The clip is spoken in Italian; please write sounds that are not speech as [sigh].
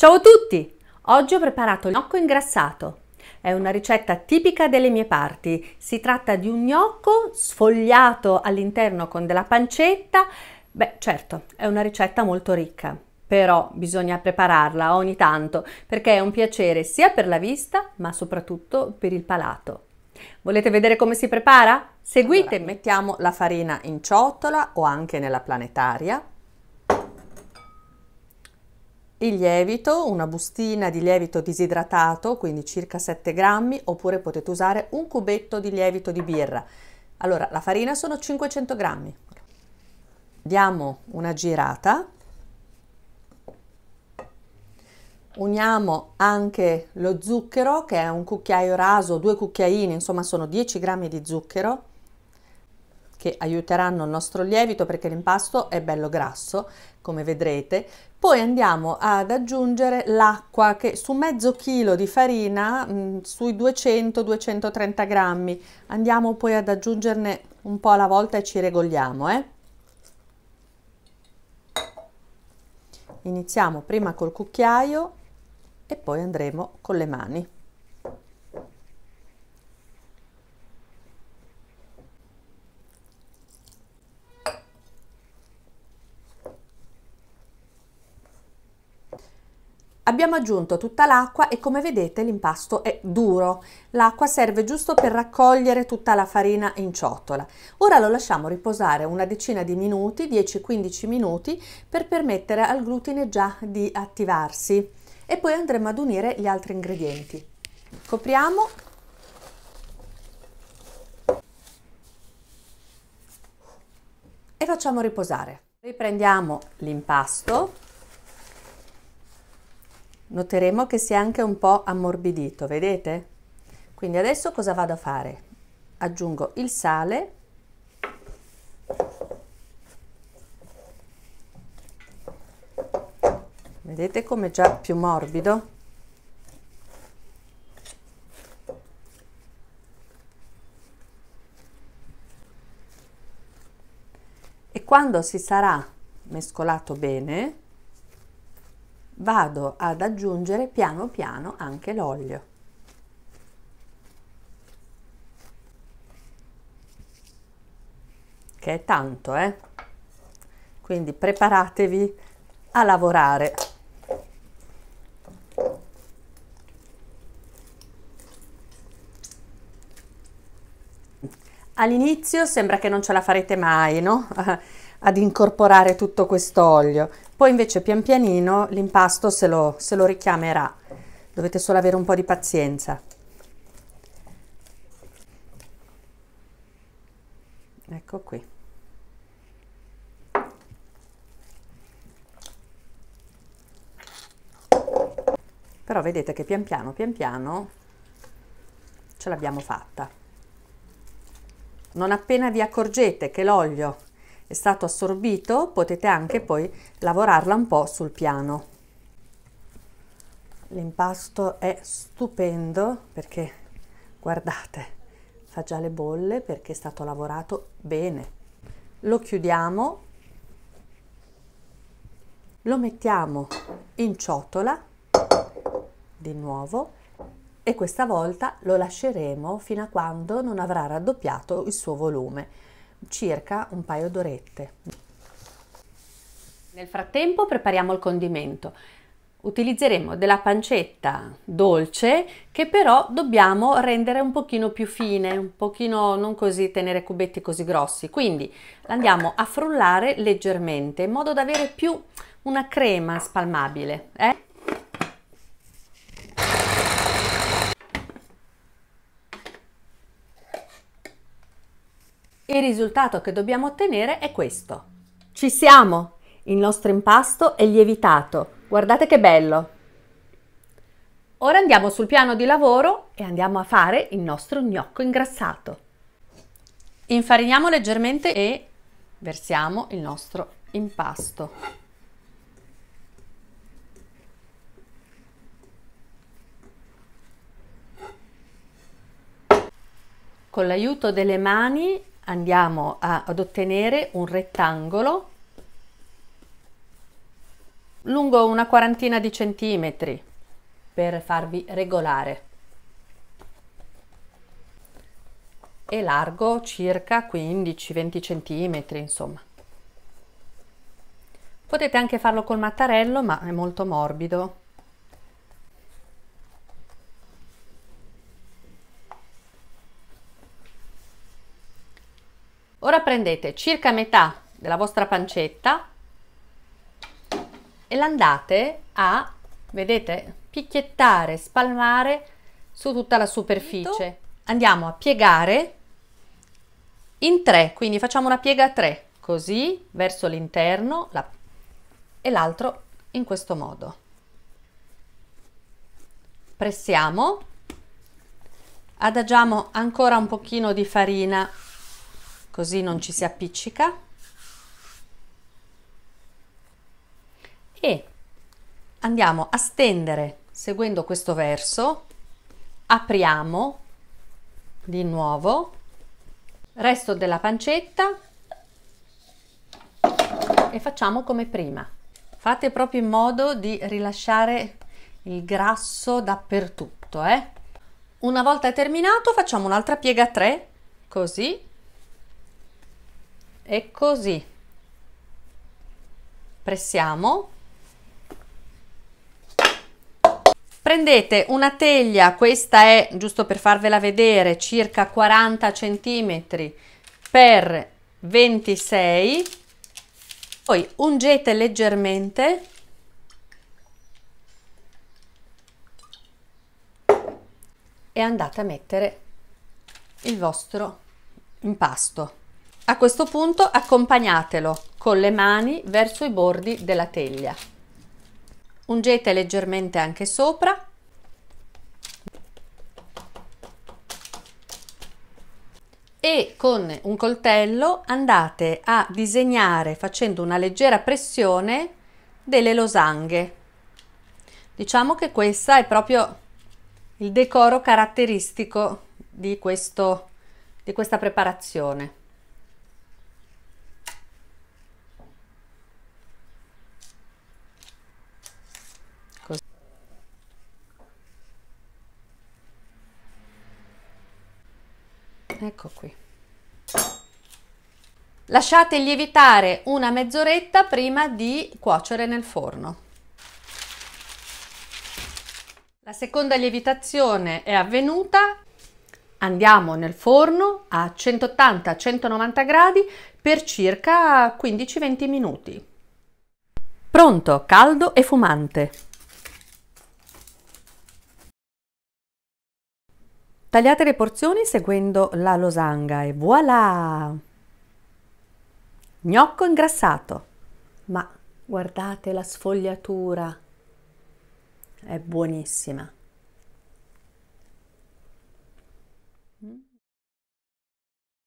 Ciao a tutti! Oggi ho preparato il gnocco ingrassato. È una ricetta tipica delle mie parti. Si tratta di un gnocco sfogliato all'interno con della pancetta. Beh, certo, è una ricetta molto ricca, però bisogna prepararla ogni tanto perché è un piacere sia per la vista, ma soprattutto per il palato. Volete vedere come si prepara? Seguite! Allora, mettiamo la farina in ciotola o anche nella planetaria il lievito, una bustina di lievito disidratato, quindi circa 7 grammi, oppure potete usare un cubetto di lievito di birra. Allora, la farina sono 500 grammi. Diamo una girata. Uniamo anche lo zucchero, che è un cucchiaio raso, due cucchiaini, insomma sono 10 grammi di zucchero, che aiuteranno il nostro lievito perché l'impasto è bello grasso, come vedrete. Poi andiamo ad aggiungere l'acqua che su mezzo chilo di farina, mh, sui 200-230 grammi, andiamo poi ad aggiungerne un po' alla volta e ci regoliamo. Eh? Iniziamo prima col cucchiaio e poi andremo con le mani. Abbiamo aggiunto tutta l'acqua e come vedete l'impasto è duro. L'acqua serve giusto per raccogliere tutta la farina in ciotola. Ora lo lasciamo riposare una decina di minuti, 10-15 minuti, per permettere al glutine già di attivarsi. E poi andremo ad unire gli altri ingredienti. Copriamo e facciamo riposare. Riprendiamo l'impasto Noteremo che si è anche un po' ammorbidito, vedete? Quindi adesso cosa vado a fare? Aggiungo il sale vedete come già più morbido e quando si sarà mescolato bene vado ad aggiungere piano piano anche l'olio. Che è tanto, eh? Quindi preparatevi a lavorare. All'inizio sembra che non ce la farete mai, no? [laughs] Ad incorporare tutto questo olio, poi invece pian pianino l'impasto se lo, se lo richiamerà, dovete solo avere un po' di pazienza. Ecco qui. però vedete che pian piano pian piano ce l'abbiamo fatta non appena vi accorgete che l'olio è stato assorbito, potete anche poi lavorarla un po' sul piano. L'impasto è stupendo perché, guardate, fa già le bolle perché è stato lavorato bene. Lo chiudiamo, lo mettiamo in ciotola, di nuovo, e questa volta lo lasceremo fino a quando non avrà raddoppiato il suo volume circa un paio d'orette. Nel frattempo prepariamo il condimento. Utilizzeremo della pancetta dolce che però dobbiamo rendere un pochino più fine, un pochino non così tenere cubetti così grossi. Quindi andiamo a frullare leggermente in modo da avere più una crema spalmabile. Eh? Il risultato che dobbiamo ottenere è questo. Ci siamo! Il nostro impasto è lievitato. Guardate che bello! Ora andiamo sul piano di lavoro e andiamo a fare il nostro gnocco ingrassato. Infariniamo leggermente e versiamo il nostro impasto. Con l'aiuto delle mani andiamo a, ad ottenere un rettangolo lungo una quarantina di centimetri per farvi regolare e largo circa 15-20 centimetri insomma potete anche farlo col mattarello ma è molto morbido prendete circa metà della vostra pancetta e l'andate a, vedete, picchiettare, spalmare su tutta la superficie. Andiamo a piegare in tre, quindi facciamo una piega a tre, così verso l'interno la, e l'altro in questo modo. Pressiamo, adagiamo ancora un pochino di farina così non ci si appiccica e andiamo a stendere seguendo questo verso apriamo di nuovo resto della pancetta e facciamo come prima fate proprio in modo di rilasciare il grasso dappertutto eh? una volta terminato facciamo un'altra piega 3 così e così pressiamo prendete una teglia questa è giusto per farvela vedere circa 40 cm per 26 poi ungete leggermente e andate a mettere il vostro impasto a questo punto accompagnatelo con le mani verso i bordi della teglia. Ungete leggermente anche sopra. E con un coltello andate a disegnare facendo una leggera pressione delle losanghe. Diciamo che questa è proprio il decoro caratteristico di, questo, di questa preparazione. ecco qui. Lasciate lievitare una mezz'oretta prima di cuocere nel forno. La seconda lievitazione è avvenuta, andiamo nel forno a 180-190 gradi per circa 15-20 minuti. Pronto, caldo e fumante. Tagliate le porzioni seguendo la losanga e voilà! Gnocco ingrassato. Ma guardate la sfogliatura, è buonissima.